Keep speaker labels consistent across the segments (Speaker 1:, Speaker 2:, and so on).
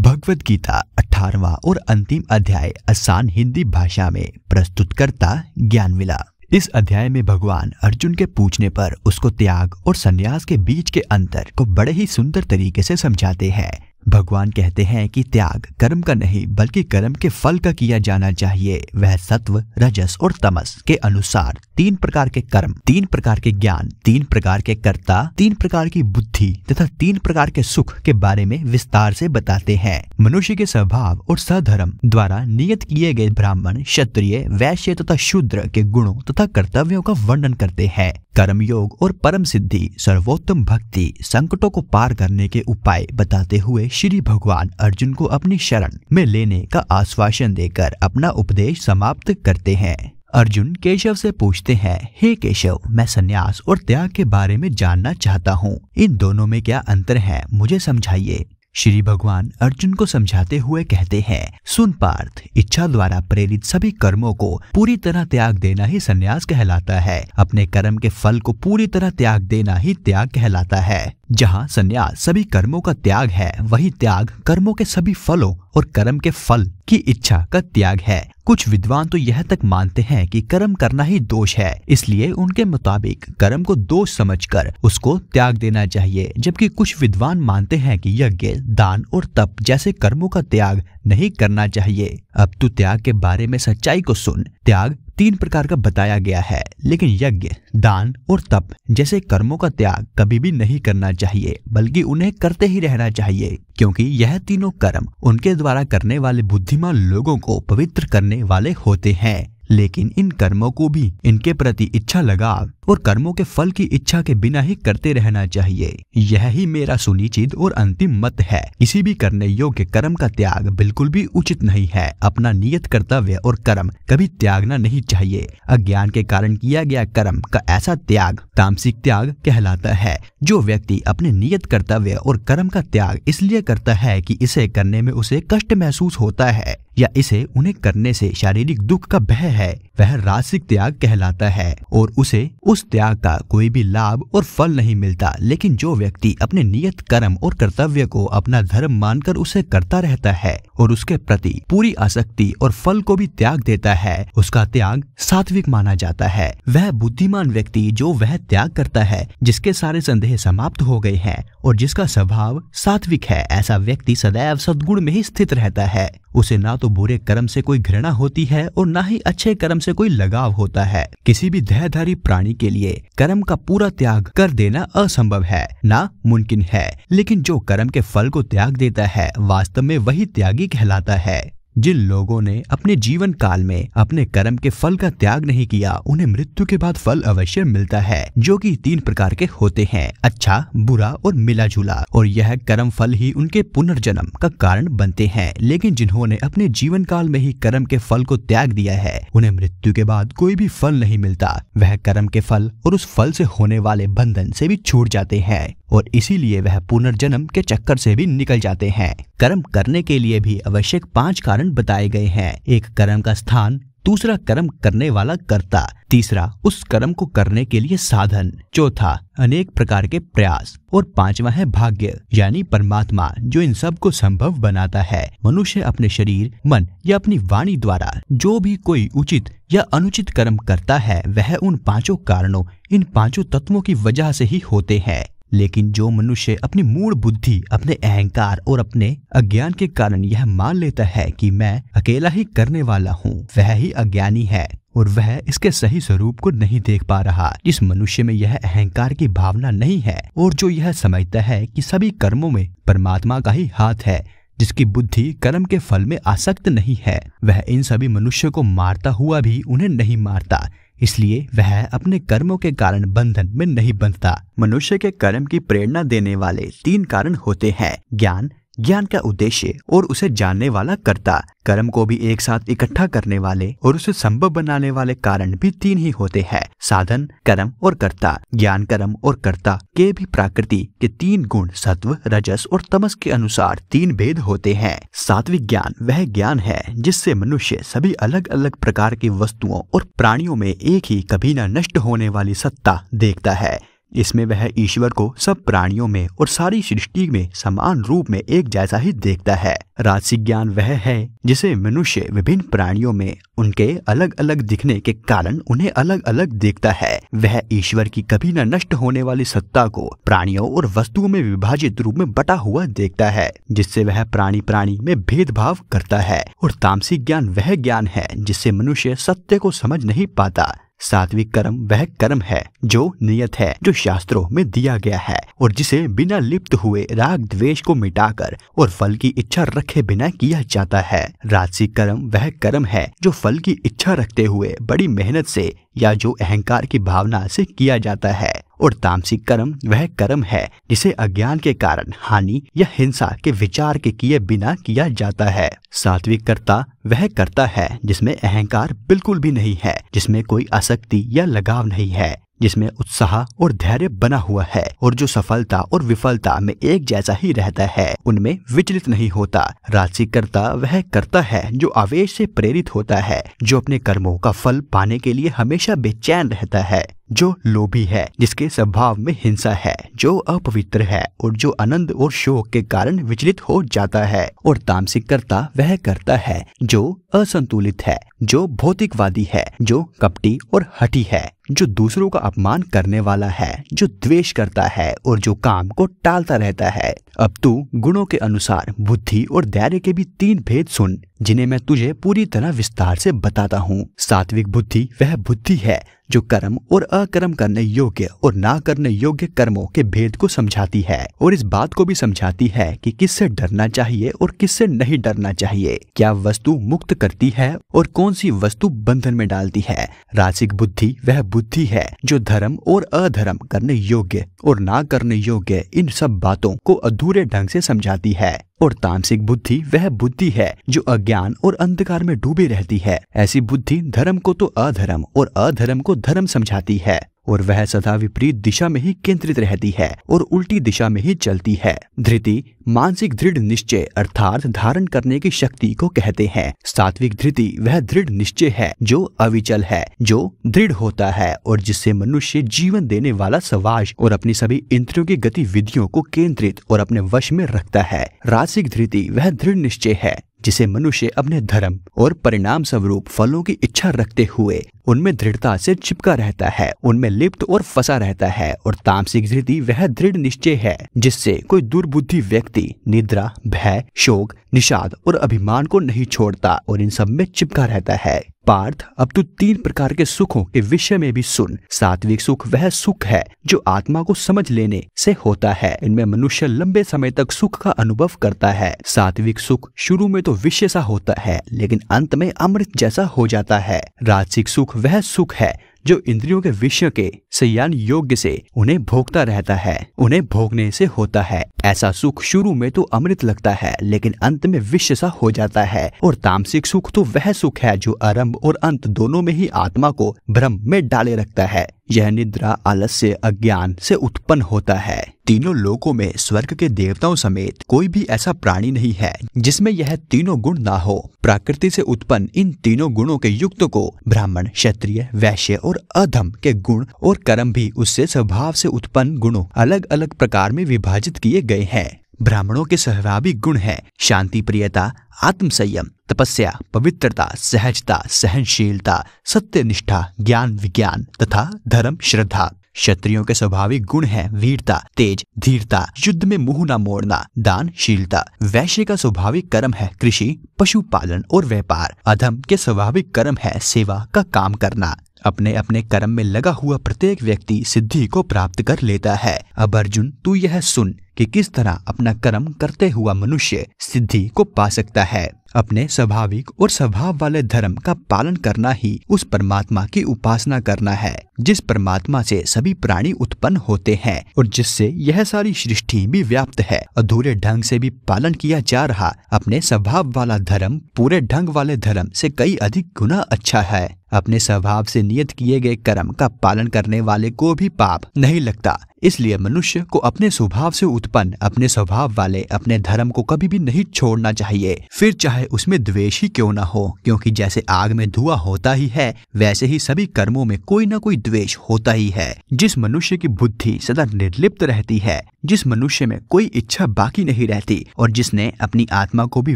Speaker 1: भगवत गीता अठारवा और अंतिम अध्याय आसान हिंदी भाषा में प्रस्तुत करता ज्ञान मिला इस अध्याय में भगवान अर्जुन के पूछने पर उसको त्याग और संन्यास के बीच के अंतर को बड़े ही सुंदर तरीके से समझाते हैं भगवान कहते हैं कि त्याग कर्म का नहीं बल्कि कर्म के फल का किया जाना चाहिए वह सत्व रजस और तमस के अनुसार तीन प्रकार के कर्म तीन प्रकार के ज्ञान तीन प्रकार के कर्ता तीन प्रकार की बुद्धि तथा तीन प्रकार के सुख के बारे में विस्तार से बताते हैं मनुष्य के स्वभाव और सधर्म द्वारा नियत किए गए ब्राह्मण क्षत्रिय वैश्य तथा शूद्र के गुणों तथा कर्तव्यों का वर्णन करते हैं कर्म योग और परम सिद्धि सर्वोत्तम भक्ति संकटों को पार करने के उपाय बताते हुए श्री भगवान अर्जुन को अपनी शरण में लेने का आश्वासन देकर अपना उपदेश समाप्त करते हैं अर्जुन केशव से पूछते हैं हे केशव मैं सन्यास और त्याग के बारे में जानना चाहता हूँ इन दोनों में क्या अंतर है मुझे समझाइए श्री भगवान अर्जुन को समझाते हुए कहते हैं सुन पार्थ इच्छा द्वारा प्रेरित सभी कर्मों को पूरी तरह त्याग देना ही संन्यास कहलाता है अपने कर्म के फल को पूरी तरह त्याग देना ही त्याग कहलाता है जहाँ संन्यास सभी कर्मों का त्याग है वही त्याग कर्मों के सभी फलों और कर्म के फल की इच्छा का त्याग है कुछ विद्वान तो यह तक मानते हैं कि कर्म करना ही दोष है इसलिए उनके मुताबिक कर्म को दोष समझकर उसको त्याग देना चाहिए जबकि कुछ विद्वान मानते हैं कि यज्ञ दान और तप जैसे कर्मों का त्याग नहीं करना चाहिए अब तू त्याग के बारे में सच्चाई को सुन त्याग तीन प्रकार का बताया गया है लेकिन यज्ञ दान और तप जैसे कर्मों का त्याग कभी भी नहीं करना चाहिए बल्कि उन्हें करते ही रहना चाहिए क्योंकि यह तीनों कर्म उनके द्वारा करने वाले बुद्धिमान लोगों को पवित्र करने वाले होते हैं लेकिन इन कर्मों को भी इनके प्रति इच्छा लगाव और कर्मों के फल की इच्छा के बिना ही करते रहना चाहिए यह ही मेरा सुनिश्चित और अंतिम मत है किसी भी करने योग्य कर्म का त्याग बिल्कुल भी उचित नहीं है अपना नियत कर्तव्य और कर्म कभी त्यागना नहीं चाहिए अज्ञान के कारण किया गया कर्म का ऐसा त्याग तामसिक त्याग कहलाता है जो व्यक्ति अपने नियत कर्तव्य और कर्म का त्याग इसलिए करता है की इसे करने में उसे कष्ट महसूस होता है या इसे उन्हें करने से शारीरिक दुख का भय है वह रासिक त्याग कहलाता है और उसे उस त्याग का कोई भी लाभ और फल नहीं मिलता लेकिन जो व्यक्ति अपने नियत कर्म और कर्तव्य को अपना धर्म मानकर उसे करता रहता है और उसके प्रति पूरी आसक्ति और फल को भी त्याग देता है उसका त्याग सात्विक माना जाता है वह बुद्धिमान व्यक्ति जो वह त्याग करता है जिसके सारे संदेह समाप्त हो गए हैं और जिसका स्वभाव सात्विक है ऐसा व्यक्ति सदैव सदगुण में ही स्थित रहता है उसे ना तो तो बुरे कर्म से कोई घृणा होती है और ना ही अच्छे कर्म से कोई लगाव होता है किसी भी देहधारी प्राणी के लिए कर्म का पूरा त्याग कर देना असंभव है ना मुमकिन है लेकिन जो कर्म के फल को त्याग देता है वास्तव में वही त्यागी कहलाता है जिन लोगों ने अपने जीवन काल में अपने कर्म के फल का त्याग नहीं किया उन्हें मृत्यु के बाद फल अवश्य मिलता है जो कि तीन प्रकार के होते हैं अच्छा बुरा और मिला जुला और यह कर्म फल ही उनके पुनर्जन्म का कारण बनते हैं लेकिन जिन्होंने अपने जीवन काल में ही कर्म के फल को त्याग दिया है उन्हें मृत्यु के बाद कोई भी फल नहीं मिलता वह कर्म के फल और उस फल से होने वाले बंधन से भी छूट जाते हैं और इसीलिए वह पुनर्जन्म के चक्कर से भी निकल जाते हैं कर्म करने के लिए भी आवश्यक पांच कारण बताए गए हैं एक कर्म का स्थान दूसरा कर्म करने वाला कर्ता तीसरा उस कर्म को करने के लिए साधन चौथा अनेक प्रकार के प्रयास और पांचवा है भाग्य यानी परमात्मा जो इन सब को संभव बनाता है मनुष्य अपने शरीर मन या अपनी वाणी द्वारा जो भी कोई उचित या अनुचित कर्म करता है वह उन पांचों कारणों इन पांचों तत्वों की वजह से ही होते हैं लेकिन जो मनुष्य अपनी मूल बुद्धि अपने अहंकार और अपने अज्ञान के कारण यह मान लेता है कि मैं अकेला ही करने वाला हूँ वह ही अज्ञानी है और वह इसके सही स्वरूप को नहीं देख पा रहा जिस मनुष्य में यह अहंकार की भावना नहीं है और जो यह समझता है कि सभी कर्मों में परमात्मा का ही हाथ है जिसकी बुद्धि कर्म के फल में आसक्त नहीं है वह इन सभी मनुष्य को मारता हुआ भी उन्हें नहीं मारता इसलिए वह अपने कर्मों के कारण बंधन में नहीं बंधता मनुष्य के कर्म की प्रेरणा देने वाले तीन कारण होते हैं ज्ञान ज्ञान का उद्देश्य और उसे जानने वाला कर्ता कर्म को भी एक साथ इकट्ठा करने वाले और उसे संभव बनाने वाले कारण भी तीन ही होते हैं साधन कर्म और कर्ता ज्ञान कर्म और कर्ता के भी प्राकृति के तीन गुण सत्व रजस और तमस के अनुसार तीन भेद होते हैं सात्विक ज्ञान वह ज्ञान है जिससे मनुष्य सभी अलग अलग प्रकार की वस्तुओं और प्राणियों में एक ही कभी न नष्ट होने वाली सत्ता देखता है इसमें वह ईश्वर को सब प्राणियों में और सारी सृष्टि में समान रूप में एक जैसा ही देखता है राजसिक ज्ञान वह है जिसे मनुष्य विभिन्न प्राणियों में उनके अलग अलग दिखने के कारण उन्हें अलग अलग देखता है वह ईश्वर की कभी न नष्ट होने वाली सत्ता को प्राणियों और वस्तुओं में विभाजित रूप में बटा हुआ देखता है जिससे वह प्राणी प्राणी में भेदभाव करता है और तामसिक ज्ञान वह ज्ञान है जिससे मनुष्य सत्य को समझ नहीं पाता सात्विक कर्म वह कर्म है जो नियत है जो शास्त्रों में दिया गया है और जिसे बिना लिप्त हुए राग द्वेष को मिटाकर और फल की इच्छा रखे बिना किया जाता है राजसिक कर्म वह कर्म है जो फल की इच्छा रखते हुए बड़ी मेहनत से या जो अहंकार की भावना से किया जाता है और तामसिक कर्म वह कर्म है जिसे अज्ञान के कारण हानि या हिंसा के विचार के किए बिना किया जाता है सात्विक कर्ता वह कर्ता है जिसमें अहंकार बिल्कुल भी नहीं है जिसमें कोई आसक्ति या लगाव नहीं है जिसमें उत्साह और धैर्य बना हुआ है और जो सफलता और विफलता में एक जैसा ही रहता है उनमें विचलित नहीं होता राजसिक कर्ता वह कर्ता है जो आवेश से प्रेरित होता है जो अपने कर्मों का फल पाने के लिए हमेशा बेचैन रहता है जो लोभी है जिसके स्वभाव में हिंसा है जो अपवित्र है और जो आनंद और शोक के कारण विचलित हो जाता है और तामसिक करता वह करता है जो असंतुलित है जो भौतिकवादी है जो कपटी और हटी है जो दूसरों का अपमान करने वाला है जो द्वेष करता है और जो काम को टालता रहता है अब तू गुणों के अनुसार बुद्धि और धैर्य के भी तीन भेद सुन जिन्हें मैं तुझे पूरी तरह विस्तार से बताता हूँ सात्विक बुद्धि वह बुद्धि है जो कर्म और अकर्म करने योग्य और ना करने योग्य कर्मों के भेद को समझाती है और इस बात को भी समझाती है कि किससे डरना चाहिए और किससे नहीं डरना चाहिए क्या वस्तु मुक्त करती है और कौन सी वस्तु बंधन में डालती है रासिक बुद्धि वह बुद्धि है जो धर्म और अधर्म करने योग्य और ना करने योग्य इन सब बातों को अधूरा पूरे ढंग से समझाती है और तामसिक बुद्धि वह बुद्धि है जो अज्ञान और अंधकार में डूबी रहती है ऐसी बुद्धि धर्म को तो अधर्म और अधर्म को धर्म समझाती है और वह सदा विपरीत दिशा में ही केंद्रित रहती है और उल्टी दिशा में ही चलती है धृति मानसिक दृढ़ निश्चय अर्थात धारण करने की शक्ति को कहते हैं सात्विक धृति वह दृढ़ निश्चय है जो अविचल है जो दृढ़ होता है और जिससे मनुष्य जीवन देने वाला सवाज और अपनी सभी इंद्रियों की गतिविधियों को केंद्रित और अपने वश में रखता है रासिक धृति वह दृढ़ निश्चय है जिसे मनुष्य अपने धर्म और परिणाम स्वरूप फलों की इच्छा रखते हुए उनमें दृढ़ता से चिपका रहता है उनमें लिप्त और फंसा रहता है और तामसिक धृति वह दृढ़ निश्चय है जिससे कोई दुर्बुद्धि व्यक्ति निद्रा भय शोक निषाद और अभिमान को नहीं छोड़ता और इन सब में चिपका रहता है पार्थ अब तू तीन प्रकार के सुखों के विषय में भी सुन सात्विक सुख वह सुख है जो आत्मा को समझ लेने से होता है इनमें मनुष्य लंबे समय तक सुख का अनुभव करता है सात्विक सुख शुरू में तो विषय सा होता है लेकिन अंत में अमृत जैसा हो जाता है राजसिक सुख वह सुख है जो इंद्रियों के विषय के सयान योग्य से उन्हें भोगता रहता है उन्हें भोगने से होता है ऐसा सुख शुरू में तो अमृत लगता है लेकिन अंत में विश्व सा हो जाता है और तामसिक सुख तो वह सुख है जो आरंभ और अंत दोनों में ही आत्मा को भ्रम में डाले रखता है यह निद्रा आलस्य अज्ञान से उत्पन्न होता है तीनों लोकों में स्वर्ग के देवताओं समेत कोई भी ऐसा प्राणी नहीं है जिसमें यह तीनों गुण ना हो प्रकृति से उत्पन्न इन तीनों गुणों के युक्त को ब्राह्मण क्षत्रिय वैश्य और अधम के गुण और कर्म भी उससे स्वभाव से उत्पन्न गुणों अलग अलग प्रकार में विभाजित किए गए हैं ब्राह्मणों के स्वाभाविक गुण है शांति प्रियता आत्म संयम तपस्या पवित्रता सहजता सहनशीलता सत्य निष्ठा ज्ञान विज्ञान तथा धर्म श्रद्धा क्षत्रियों के स्वाभाविक गुण है वीरता तेज धीरता युद्ध में मुंह न मोड़ना दानशीलता वैश्य का स्वाभाविक कर्म है कृषि पशुपालन और व्यापार अधम के स्वाभाविक कर्म है सेवा का काम करना अपने अपने कर्म में लगा हुआ प्रत्येक व्यक्ति सिद्धि को प्राप्त कर लेता है अब अर्जुन तू यह सुन कि किस तरह अपना कर्म करते हुआ मनुष्य सिद्धि को पा सकता है अपने स्वाभाविक और स्वभाव वाले धर्म का पालन करना ही उस परमात्मा की उपासना करना है जिस परमात्मा से सभी प्राणी उत्पन्न होते हैं और जिससे यह सारी सृष्टि भी व्याप्त है अधूरे ढंग से भी पालन किया जा रहा अपने स्वभाव वाला धर्म पूरे ढंग वाले धर्म से कई अधिक गुना अच्छा है अपने स्वभाव से नियत किए गए कर्म का पालन करने वाले को भी पाप नहीं लगता इसलिए मनुष्य को अपने स्वभाव से उत्पन्न अपने स्वभाव वाले अपने धर्म को कभी भी नहीं छोड़ना चाहिए फिर चाहे उसमें द्वेष ही क्यों ना हो क्योंकि जैसे आग में धुआं होता ही है वैसे ही सभी कर्मों में कोई ना कोई द्वेष होता ही है जिस मनुष्य की बुद्धि सदा निर्लिप्त रहती है जिस मनुष्य में कोई इच्छा बाकी नहीं रहती और जिसने अपनी आत्मा को भी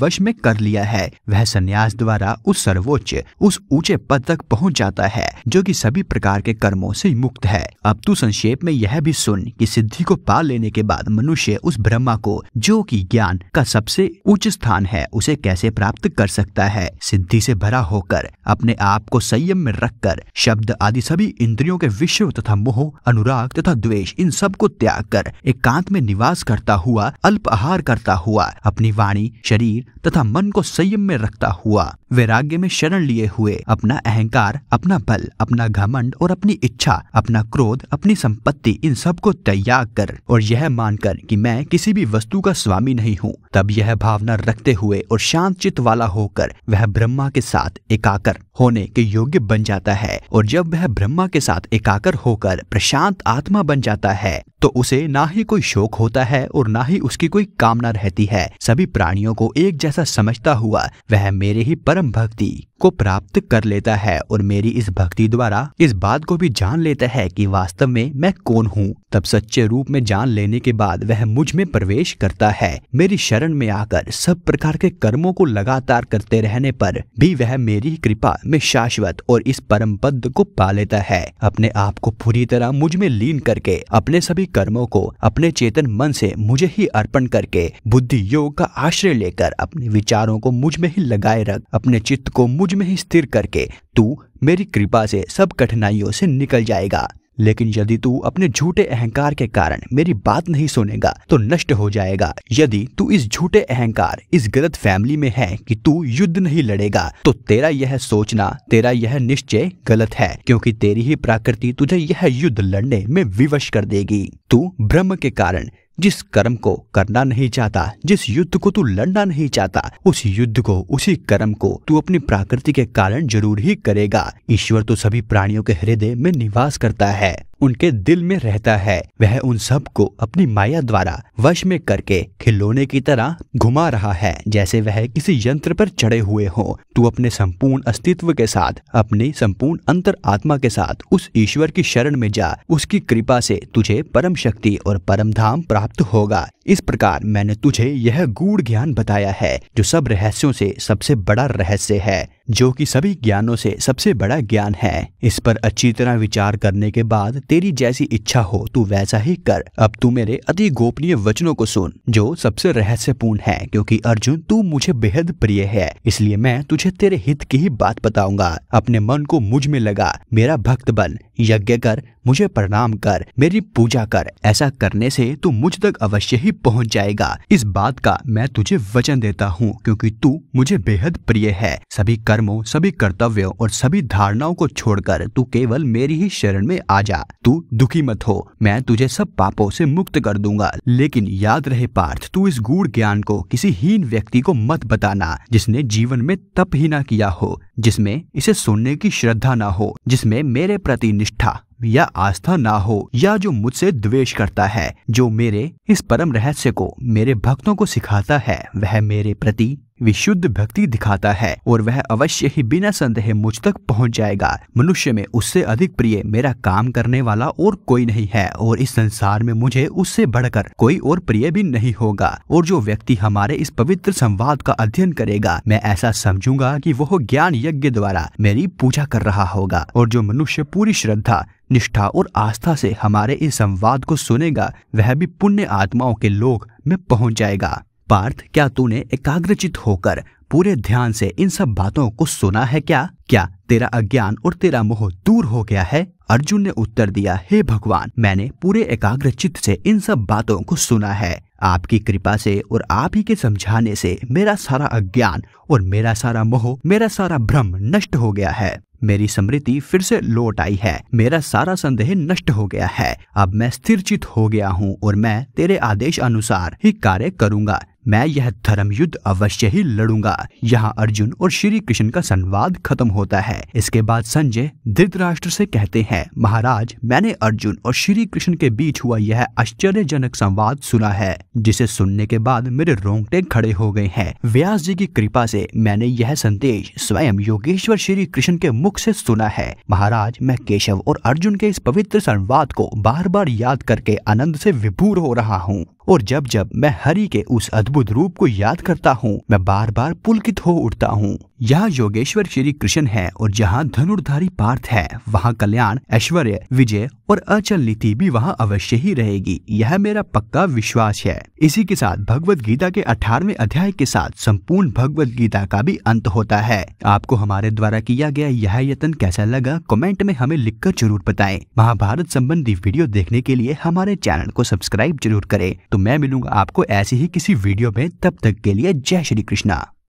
Speaker 1: वश में कर लिया है वह संन्यास द्वारा उस सर्वोच्च उस ऊंचे पद तक पहुँच जाता है जो की सभी प्रकार के कर्मों से मुक्त है अब तू संक्षेप में यह भी सुन की सिद्धि को पा लेने के बाद मनुष्य उस ब्रह्मा को जो कि ज्ञान का सबसे उच्च स्थान है उसे कैसे प्राप्त कर सकता है सिद्धि से भरा होकर अपने आप को संयम में रखकर शब्द आदि सभी इंद्रियों के विश्व तथा मोह अनुराग तथा द्वेष इन सब को त्याग कर एकांत में निवास करता हुआ अल्प आहार करता हुआ अपनी वाणी शरीर तथा मन को संयम में रखता हुआ वैराग्य में शरण लिए हुए अपना अहंकार अपना बल अपना घमंड और अपनी इच्छा अपना क्रोध अपनी संपत्ति इन सब को त्याग कर और यह मानकर कि मैं किसी भी वस्तु का स्वामी नहीं हूँ तब यह भावना रखते हुए और शांत चित्त वाला होकर वह ब्रह्मा के साथ एकाकर होने के योग्य बन जाता है और जब वह ब्रह्मा के साथ एकाकर होकर प्रशांत आत्मा बन जाता है तो उसे ना ही कोई शोक होता है और ना ही उसकी कोई कामना रहती है सभी प्राणियों को एक जैसा समझता हुआ वह मेरे ही परम परम भक्ति को प्राप्त कर लेता है और मेरी इस भक्ति द्वारा इस बात को भी जान लेता है कि वास्तव में मैं कौन हूँ तब सच्चे रूप में जान लेने के बाद वह मुझ में प्रवेश करता है मेरी शरण में आकर सब प्रकार के कर्मों को लगातार करते रहने पर भी वह मेरी कृपा में शाश्वत और इस परम पद को पा लेता है अपने आप को पूरी तरह मुझ में लीन करके अपने सभी कर्मों को अपने चेतन मन से मुझे ही अर्पण करके बुद्धि योग का आश्रय लेकर अपने विचारों को मुझ में ही लगाए रख अपने चित्त को मुझ मुझ में ही स्थिर करके तू मेरी कृपा से सब कठिनाइयों से निकल जाएगा लेकिन यदि तू अपने झूठे अहंकार के कारण मेरी बात नहीं सुनेगा तो नष्ट हो जाएगा यदि तू इस झूठे अहंकार इस गलत फैमिली में है कि तू युद्ध नहीं लड़ेगा तो तेरा यह सोचना तेरा यह निश्चय गलत है क्योंकि तेरी ही प्रकृति तुझे यह युद्ध लड़ने में विवश कर देगी तू ब्रह्म के कारण जिस कर्म को करना नहीं चाहता जिस युद्ध को तू लड़ना नहीं चाहता उस युद्ध को उसी कर्म को तू अपनी प्रकृति के कारण जरूर ही करेगा ईश्वर तो सभी प्राणियों के हृदय में निवास करता है उनके दिल में रहता है वह उन सब को अपनी माया द्वारा वश में करके खिलौने की तरह घुमा रहा है जैसे वह किसी यंत्र पर चढ़े हुए हो तू अपने संपूर्ण अस्तित्व के साथ अपने संपूर्ण अंतर आत्मा के साथ उस ईश्वर की शरण में जा उसकी कृपा से तुझे परम शक्ति और परम धाम प्राप्त होगा इस प्रकार मैंने तुझे यह गूढ़ ज्ञान बताया है जो सब रहस्यों से सबसे बड़ा रहस्य है जो कि सभी ज्ञानों से सबसे बड़ा ज्ञान है इस पर अच्छी तरह विचार करने के बाद तेरी जैसी इच्छा हो तू वैसा ही कर अब तू मेरे अति गोपनीय वचनों को सुन जो सबसे रहस्यपूर्ण है क्योंकि अर्जुन तू मुझे बेहद प्रिय है इसलिए मैं तुझे तेरे हित की ही बात बताऊंगा अपने मन को मुझ में लगा मेरा भक्त बन यज्ञ कर मुझे प्रणाम कर मेरी पूजा कर ऐसा करने से तू मुझ तक अवश्य ही पहुंच जाएगा इस बात का मैं तुझे वचन देता हूँ क्योंकि तू मुझे बेहद प्रिय है सभी कर्मों सभी कर्तव्यों और सभी धारणाओं को छोड़कर तू केवल मेरी ही शरण में आ जा तू दुखी मत हो मैं तुझे सब पापों से मुक्त कर दूंगा लेकिन याद रहे पार्थ तू इस गूढ़ ज्ञान को किसी हीन व्यक्ति को मत बताना जिसने जीवन में तप ही ना किया हो जिसमें इसे सुनने की श्रद्धा ना हो जिसमें मेरे प्रति निष्ठा या आस्था ना हो या जो मुझसे द्वेष करता है जो मेरे इस परम रहस्य को मेरे भक्तों को सिखाता है वह मेरे प्रति विशुद्ध भक्ति दिखाता है और वह अवश्य ही बिना संदेह मुझ तक पहुंच जाएगा मनुष्य में उससे अधिक प्रिय मेरा काम करने वाला और कोई नहीं है और इस संसार में मुझे उससे बढ़कर कोई और प्रिय भी नहीं होगा और जो व्यक्ति हमारे इस पवित्र संवाद का अध्ययन करेगा मैं ऐसा समझूंगा कि वह ज्ञान यज्ञ द्वारा मेरी पूजा कर रहा होगा और जो मनुष्य पूरी श्रद्धा निष्ठा और आस्था से हमारे इस संवाद को सुनेगा वह भी पुण्य आत्माओं के लोक में पहुंच जाएगा पार्थ क्या तूने एकाग्रचित होकर पूरे ध्यान से इन सब बातों को सुना है क्या क्या तेरा अज्ञान और तेरा मोह दूर हो गया है अर्जुन ने उत्तर दिया हे भगवान मैंने पूरे एकाग्र चित्त से इन सब बातों को सुना है आपकी कृपा से और आप ही के समझाने से मेरा सारा अज्ञान और मेरा सारा मोह मेरा सारा भ्रम नष्ट हो गया है मेरी स्मृति फिर से लौट आई है मेरा सारा संदेह नष्ट हो गया है अब मैं स्थिरचित हो गया हूँ और मैं तेरे आदेश अनुसार ही कार्य करूंगा मैं यह धर्म युद्ध अवश्य ही लड़ूंगा यहाँ अर्जुन और श्री कृष्ण का संवाद खत्म होता है इसके बाद संजय धृतराष्ट्र से कहते हैं महाराज मैंने अर्जुन और श्री कृष्ण के बीच हुआ यह आश्चर्यजनक संवाद सुना है जिसे सुनने के बाद मेरे रोंगटे खड़े हो गए हैं व्यास जी की कृपा से मैंने यह संदेश स्वयं योगेश्वर श्री कृष्ण के मुख से सुना है महाराज मैं केशव और अर्जुन के इस पवित्र संवाद को बार बार याद करके आनंद से विभूर हो रहा हूँ और जब जब मैं हरि के उस अद्भुत रूप को याद करता हूँ मैं बार बार पुलकित हो उठता हूँ यहाँ योगेश्वर श्री कृष्ण है और जहाँ धनुर्धारी पार्थ है वहाँ कल्याण ऐश्वर्य विजय और अचल नीति भी वहाँ अवश्य ही रहेगी यह मेरा पक्का विश्वास है इसी के साथ भगवत गीता के अठारवे अध्याय के साथ संपूर्ण भगवत गीता का भी अंत होता है आपको हमारे द्वारा किया गया यह यत्न कैसा लगा कॉमेंट में हमें लिख जरूर बताए महाभारत संबंधी वीडियो देखने के लिए हमारे चैनल को सब्सक्राइब जरूर करें तो मैं मिलूंगा आपको ऐसी ही किसी वीडियो में तब तक के लिए जय श्री कृष्णा